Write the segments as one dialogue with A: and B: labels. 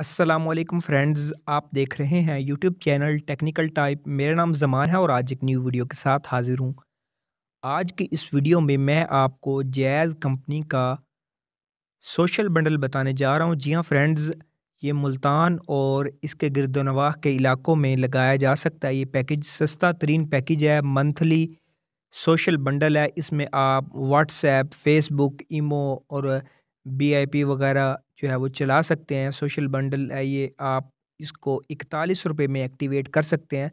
A: Aslam friends आप देख रहे हैं यूट्यूब चैनल टेक्निकल टाइप मेरा नाम जमान है और आज एक न्यू वीडियो के साथ हाजिर हूँ आज की इस वीडियो में मैं आपको जैज़ कंपनी का सोशल बंडल बताने जा रहा हूँ जी हाँ फ्रेंड्स ये मुल्तान और इसके गिरद के इलाकों में लगाया जा सकता है ये पैकेज सस्ता तरीन पैकेज है मंथली सोशल बंडल है इसमें आप व्हाट्सएप फेसबुक ईमो और वी वगैरह जो है वो चला सकते हैं सोशल बंडल है ये आप इसको इकतालीस रुपये में एक्टिवेट कर सकते हैं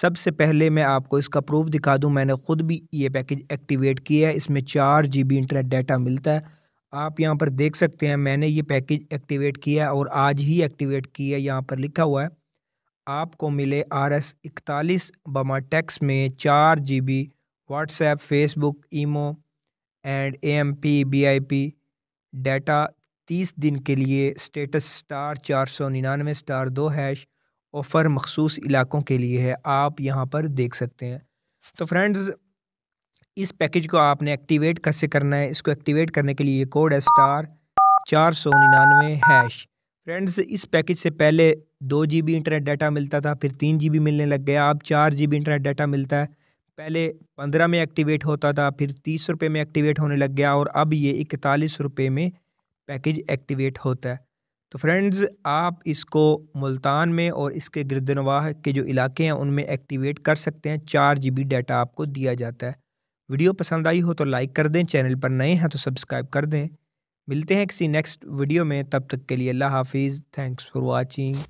A: सबसे पहले मैं आपको इसका प्रूफ दिखा दूं मैंने ख़ुद भी ये पैकेज एक्टिवेट किया है इसमें चार जी बी इंटरनेट डाटा मिलता है आप यहाँ पर देख सकते हैं मैंने ये पैकेज एक्टिवेट किया है और आज ही एक्टिवेट किया है यहाँ पर लिखा हुआ है आपको मिले आर एस इकतालीस बमा टैक्स में चार G B WhatsApp Facebook Imo and A M P B I P data तीस दिन के लिए स्टेटस स्टार चार सौ निन्यानवे स्टार दो हैश ऑफ़र मखसूस इलाकों के लिए है आप यहाँ पर देख सकते हैं तो फ्रेंड्स इस पैकेज को आपने एक्टिवेट कैसे करना है इसको एक्टिवेट करने के लिए कोड है स्टार चार सौ निन्यानवे हैश फ्रेंड्स इस पैकेज से पहले दो जी बी इंटरनेट डाटा मिलता था फिर तीन जी बी मिलने लग गया अब चार जी बी इंटरनेट डाटा मिलता है पहले पंद्रह में एक्टिवेट होता था फिर तीस रुपये में एक्टिवेट होने लग गया और अब ये इकतालीस रुपये में पैकेज एक्टिवेट होता है तो फ्रेंड्स आप इसको मुल्तान में और इसके गिरदनवाह के जो इलाके हैं उनमें एक्टिवेट कर सकते हैं चार जी बी डाटा आपको दिया जाता है वीडियो पसंद आई हो तो लाइक कर दें चैनल पर नए हैं तो सब्सक्राइब कर दें मिलते हैं किसी नेक्स्ट वीडियो में तब तक के लिए अल्लाह हाफिज़ थैंक्स फॉर वाचिंग